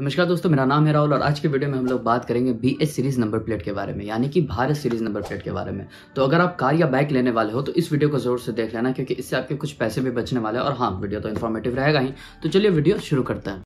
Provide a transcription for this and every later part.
नमस्कार दोस्तों मेरा नाम है राहुल और आज के वीडियो में हम लोग बात करेंगे B S series number plate के बारे में यानी कि भारत सीरीज नंबर प्लेट के बारे में तो अगर आप कार या बाइक लेने वाले हो तो इस वीडियो को जरूर से देख लेना क्योंकि इससे आपके कुछ पैसे भी बचने वाले हैं और हाँ वीडियो तो इन्फॉर्मेटिव रहेगा ही तो चलिए वीडियो शुरू करते हैं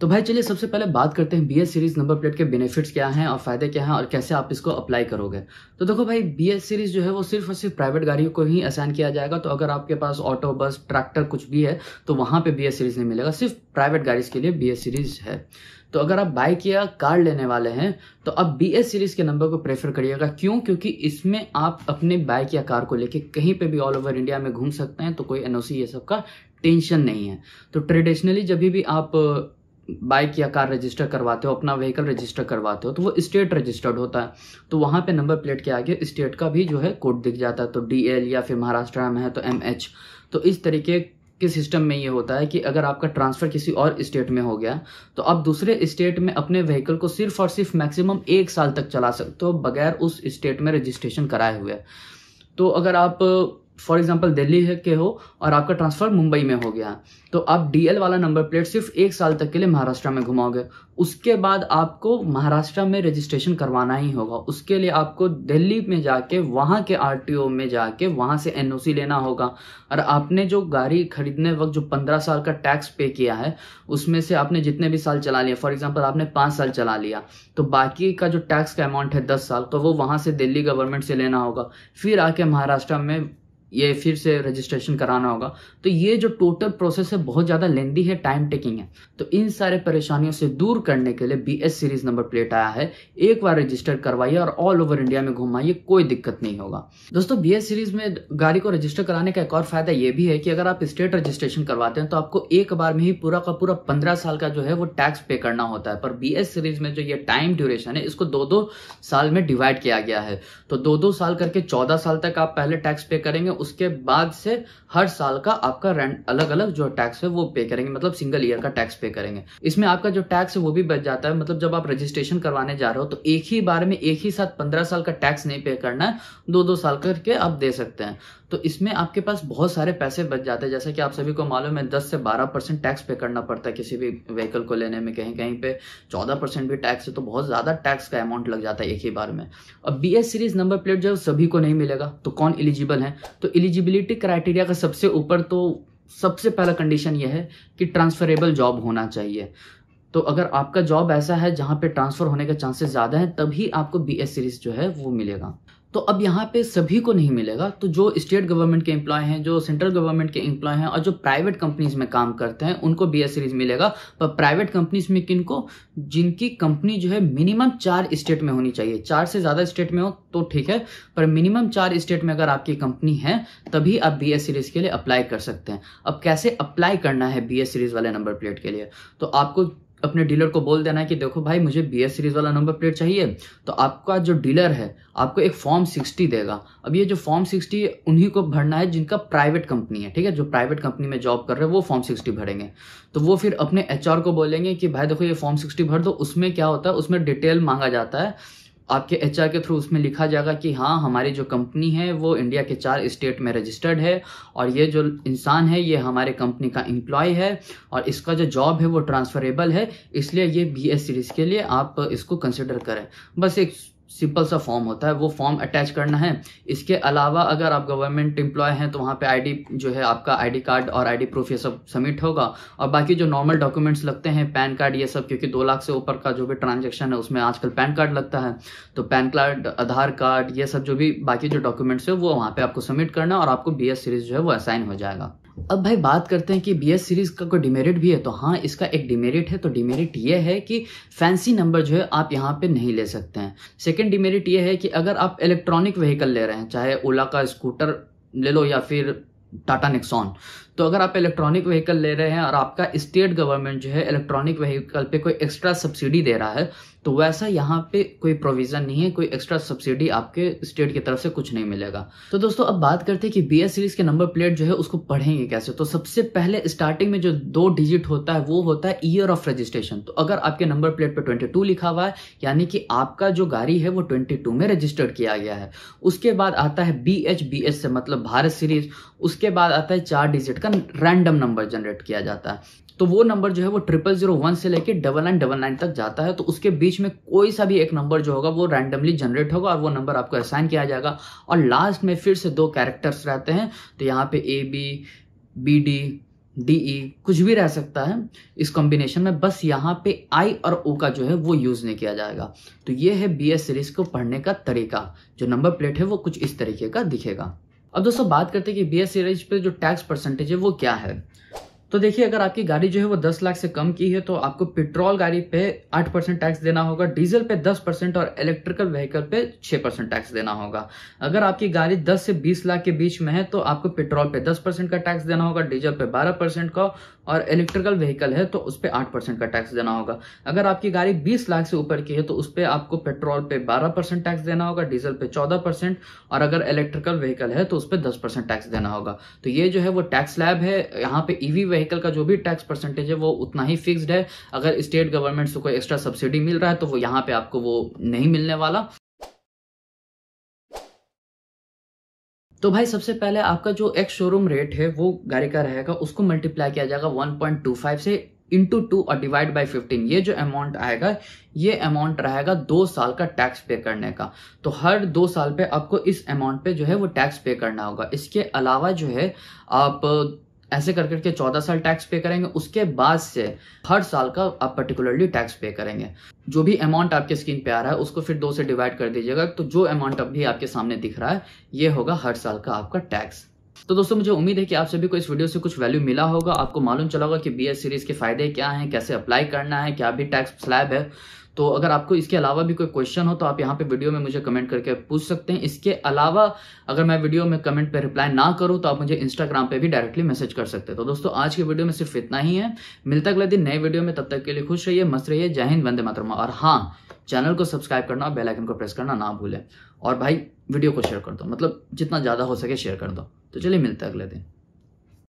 तो भाई चलिए सबसे पहले बात करते हैं B S series number plate के बेनिफिट्स क्या हैं और फायदे क्या हैं और कैसे आप इसको अप्लाई करोगे तो देखो भाई बी एस सीरीज जो है वो सिर्फ और सिर्फ प्राइवेट गाड़ियों को ही असाइन किया जाएगा तो अगर आपके पास ऑटो बस ट्रैक्टर कुछ भी है तो वहाँ पे बी एस सीरीज नहीं मिलेगा सिर्फ प्राइवेट गाड़ीज के लिए बी एस सीरीज है तो अगर आप बाइक या कार लेने वाले हैं तो आप बी एस सीरीज के नंबर को प्रेफर करिएगा क्यों क्योंकि इसमें आप अपने बाइक या कार को लेके कहीं पे भी ऑल ओवर इंडिया में घूम सकते हैं तो कोई एनओसी ये सब का टेंशन नहीं है तो ट्रेडिशनली जब भी आप बाइक या कार रजिस्टर करवाते हो अपना व्हीकल रजिस्टर करवाते हो तो वो स्टेट रजिस्टर्ड होता है तो वहाँ पे नंबर प्लेट के आगे स्टेट का भी जो है कोड दिख जाता है तो डी एल या फिर महाराष्ट्र में है तो एम एच तो इस तरीके के सिस्टम में ये होता है कि अगर आपका ट्रांसफ़र किसी और स्टेट में हो गया तो आप दूसरे स्टेट में अपने व्हीकल को सिर्फ और सिर्फ मैक्सिमम एक साल तक चला सकते हो बगैर उस स्टेट में रजिस्ट्रेशन कराए हुए तो अगर आप फॉर एग्जाम्पल दिल्ली के हो और आपका ट्रांसफ़र मुंबई में हो गया तो आप डीएल वाला नंबर प्लेट सिर्फ एक साल तक के लिए महाराष्ट्र में घुमाओगे उसके बाद आपको महाराष्ट्र में रजिस्ट्रेशन करवाना ही होगा उसके लिए आपको दिल्ली में जाके वहाँ के ओ में जाके वहाँ से सी लेना होगा और आपने जो गाड़ी खरीदने वक्त जो पंद्रह साल का टैक्स पे किया है उसमें से आपने जितने भी साल चला लिया फॉर एग्जाम्पल आपने पाँच साल चला लिया तो बाकी का जो टैक्स का अमाउंट है दस साल तो वो वहाँ से दिल्ली गवर्नमेंट से लेना होगा फिर आके महाराष्ट्र में ये फिर से रजिस्ट्रेशन कराना होगा तो ये जो टोटल प्रोसेस है बहुत ज़्यादा लेंदी है टाइम टेकिंग है तो इन सारे परेशानियों से दूर करने के लिए B S series number plate आया है एक बार रजिस्टर करवाइए और ऑल ओवर इंडिया में घुमाइए कोई दिक्कत नहीं होगा दोस्तों बी एस सीरीज में गाड़ी को रजिस्टर कराने का एक और फायदा ये भी है कि अगर आप स्टेट रजिस्ट्रेशन करवाते हैं तो आपको एक बार में ही पूरा का पूरा पंद्रह साल का जो है वो टैक्स पे करना होता है पर बी एस सीरीज में जो ये टाइम ड्यूरेशन है इसको दो दो साल में डिवाइड किया गया है तो दो दो साल करके चौदह साल तक आप पहले टैक्स पे करेंगे उसके बाद से हर साल का आपका रेंट अलग अलग जो टैक्स है वो पे करेंगे मतलब सिंगल ईयर का टैक्स पे करेंगे इसमें आपका जो टैक्स है वो भी बच जाता है मतलब जब आप रजिस्ट्रेशन करवाने जा रहे हो तो एक ही बार में एक ही साथ पंद्रह साल का टैक्स नहीं पे करना है दो दो साल करके आप दे सकते हैं तो इसमें आपके पास बहुत सारे पैसे बच जाते हैं जैसा कि आप सभी को मालूम है दस से बारह परसेंट टैक्स पे करना पड़ता है किसी भी व्हीकल को लेने में कहीं कहीं पे चौदह परसेंट भी टैक्स है तो बहुत ज़्यादा टैक्स का अमाउंट लग जाता है एक ही बार में अब बी सीरीज नंबर प्लेट जो सभी को नहीं मिलेगा तो कौन एलिजिबल है तो एलिजिबिलिटी क्राइटेरिया का सबसे ऊपर तो सबसे पहला कंडीशन यह है कि ट्रांसफरेबल जॉब होना चाहिए तो अगर आपका जॉब ऐसा है जहां पे ट्रांसफ़र होने के चांसेस ज़्यादा हैं तभी आपको बी एस सीरीज जो है वो मिलेगा तो अब यहाँ पे सभी को नहीं मिलेगा तो जो स्टेट गवर्नमेंट के एम्प्लॉय हैं जो सेंट्रल गवर्नमेंट के एम्प्लॉय हैं और जो प्राइवेट कंपनीज में काम करते हैं उनको बी एस सीरीज मिलेगा पर प्राइवेट कंपनीज में किनको जिनकी कंपनी जो है मिनिमम चार स्टेट में होनी चाहिए चार से ज़्यादा स्टेट में हो तो ठीक है पर मिनिमम चार स्टेट में अगर आपकी कंपनी है तभी आप बी एस सीरीज के लिए अप्लाई कर सकते हैं अब कैसे अप्लाई करना है बी एस सीरीज वाले नंबर प्लेट के लिए तो आपको अपने डीलर को बोल देना है कि देखो भाई मुझे बी एस सीरीज वाला नंबर प्लेट चाहिए तो आपका जो डीलर है आपको एक फॉर्म सिक्सटी देगा अब ये जो फॉर्म सिक्सटी उन्हीं को भरना है जिनका प्राइवेट कंपनी है ठीक है जो प्राइवेट कंपनी में जॉब कर रहे हैं वो फॉर्म सिक्सटी भरेंगे तो वो फिर अपने एच को बोलेंगे कि भाई देखो ये फॉर्म सिक्सटी भर दो उसमें क्या होता है उसमें डिटेल मांगा जाता है आपके एच के थ्रू उसमें लिखा जाएगा कि हाँ हमारी जो कंपनी है वो इंडिया के चार स्टेट में रजिस्टर्ड है और ये जो इंसान है ये हमारे कंपनी का एम्प्लॉय है और इसका जो जॉब है वो ट्रांसफरेबल है इसलिए ये बी एस सीरीज़ के लिए आप इसको कंसिडर करें बस एक सिंपल सा फॉर्म होता है वो फॉर्म अटैच करना है इसके अलावा अगर आप गवर्नमेंट एम्प्लॉय हैं तो वहाँ पे आईडी जो है आपका आईडी कार्ड और आईडी प्रूफ ये सब सबमिट होगा और बाकी जो नॉर्मल डॉक्यूमेंट्स लगते हैं पैन कार्ड ये सब क्योंकि दो लाख से ऊपर का जो भी ट्रांजेक्शन है उसमें आजकल पैन कार्ड लगता है तो पैन कार्ड आधार कार्ड ये सब जो भी बाकी जो डॉक्यूमेंट्स है वो वहाँ पर आपको सबमिट करना और आपको बी सीरीज जो है वो असाइन हो जाएगा अब भाई बात करते हैं कि बी एस सीरीज़ का कोई डिमेरिट भी है तो हाँ इसका एक डिमेरिट है तो डिमेरिट ये है कि फैंसी नंबर जो है आप यहाँ पे नहीं ले सकते हैं सेकंड डिमेरिट ये है कि अगर आप इलेक्ट्रॉनिक व्हीकल ले रहे हैं चाहे ओला का स्कूटर ले लो या फिर टाटा निक्सॉन तो अगर आप इलेक्ट्रॉनिक व्हीकल ले रहे हैं और आपका स्टेट गवर्नमेंट जो है इलेक्ट्रॉनिक व्हीकल पे कोई एक्स्ट्रा सब्सिडी दे रहा है तो वैसा यहाँ पे कोई प्रोविजन नहीं है कोई एक्स्ट्रा सब्सिडी आपके स्टेट की तरफ से कुछ नहीं मिलेगा तो दोस्तों अब बात करते हैं कि बी सीरीज के नंबर प्लेट जो है उसको पढ़ेंगे कैसे तो सबसे पहले स्टार्टिंग में जो दो डिजिट होता है वो होता है ईयर ऑफ रजिस्ट्रेशन तो अगर आपके नंबर प्लेट पर ट्वेंटी लिखा हुआ है यानी कि आपका जो गाड़ी है वो ट्वेंटी में रजिस्टर्ड किया गया है उसके बाद आता है बी एच बी एस से मतलब भारत सीरीज उसके बाद आता है चार डिजिट का रैंडम नंबर जनरेट किया जाता है तो वो नंबर जो है वो ट्रिपल जीरो वन से लेकर डबल नाइन डबल नाइन तक जाता है तो उसके बीच बीच में कोई सा भी एक नंबर जो होगा वो रैंडमली जनरेट होगा और वो नंबर आपको असाइन किया जाएगा और लास्ट में फिर से दो कैरेक्टर्स रहते हैं तो यहाँ पे A B B D D E कुछ भी रह सकता है इस कॉम्बिनेशन में बस यहाँ पे आई और ओ का जो है वो यूज नहीं किया जाएगा तो ये है बी एस सीरीज को पढ़ने का तरीका जो नंबर प्लेट है वो कुछ इस तरीके का दिखेगा अब दोस्तों बात करते हैं कि बी एस सीरीज पे जो टैक्स परसेंटेज है वो क्या है तो देखिए अगर आपकी गाड़ी जो है वो 10 लाख से कम की है तो आपको पेट्रोल गाड़ी पे 8 परसेंट टैक्स देना होगा डीजल पे 10 परसेंट और इलेक्ट्रिकल व्हीकल पे 6 परसेंट टैक्स देना होगा अगर आपकी गाड़ी 10 से 20 लाख के बीच में है तो आपको पेट्रोल पे 10 परसेंट का टैक्स देना होगा डीजल पे 12 परसेंट का और इलेक्ट्रिकल व्हीकल है तो उस पर आठ परसेंट का टैक्स देना होगा अगर आपकी गाड़ी बीस लाख से ऊपर की है तो उस पर आपको पेट्रोल पे बारह परसेंट टैक्स देना होगा डीजल पे चौदह परसेंट और अगर इलेक्ट्रिकल व्हीकल है तो उस पर दस परसेंट टैक्स देना होगा तो ये जो है वो टैक्स लैब है यहाँ पे ईवी e व्हीकल का जो भी टैक्स परसेंटेज है वो उतना ही फिक्स्ड है अगर स्टेट गवर्नमेंट से कोई एक्स्ट्रा सब्सिडी मिल रहा है तो वो यहाँ पे आपको वो नहीं मिलने वाला तो भाई सबसे पहले आपका जो एक्स शोरूम रेट है वो गाड़ी का रहेगा उसको मल्टीप्लाई किया जाएगा 1.25 से इंटू टू और डिवाइड बाई 15 ये जो अमाउंट आएगा ये अमाउंट रहेगा दो साल का टैक्स पे करने का तो हर दो साल पे आपको इस अमाउंट पे जो है वो टैक्स पे करना होगा इसके अलावा जो है आप ऐसे कर करके चौदह साल टैक्स पे करेंगे उसके बाद से हर साल का आप पर्टिकुलरली टैक्स पे करेंगे जो भी अमाउंट आपके स्क्रीन पे आ रहा है उसको फिर दो से डिवाइड कर दीजिएगा तो जो अमाउंट अभी आपके सामने दिख रहा है ये होगा हर साल का आपका टैक्स तो दोस्तों मुझे उम्मीद है कि आप सभी को इस वीडियो से कुछ वैल्यू मिला होगा आपको मालूम चला होगा कि बी एस सीरीज के फायदे क्या हैं कैसे अप्लाई करना है क्या भी टैक्स स्लैब है तो अगर आपको इसके अलावा भी कोई क्वेश्चन हो तो आप यहाँ पे वीडियो में मुझे कमेंट करके पूछ सकते हैं इसके अलावा अगर मैं वीडियो में कमेंट पर रिप्लाई ना करूँ तो आप मुझे इंस्टाग्राम पर भी डायरेक्टली मैसेज कर सकते हैं तो दोस्तों आज के वीडियो में सिर्फ इतना ही है मिलता अगले दिन नए वीडियो में तब तक के लिए खुश रहिए मस्त रहिए जय हिंद वंदे मातरमा और हाँ चैनल को सब्सक्राइब करना और बेलाइकन को प्रेस करना ना भूलें और भाई वीडियो को शेयर कर दो मतलब जितना ज़्यादा हो सके शेयर कर दो तो चलिए मिलते हैं अगले दिन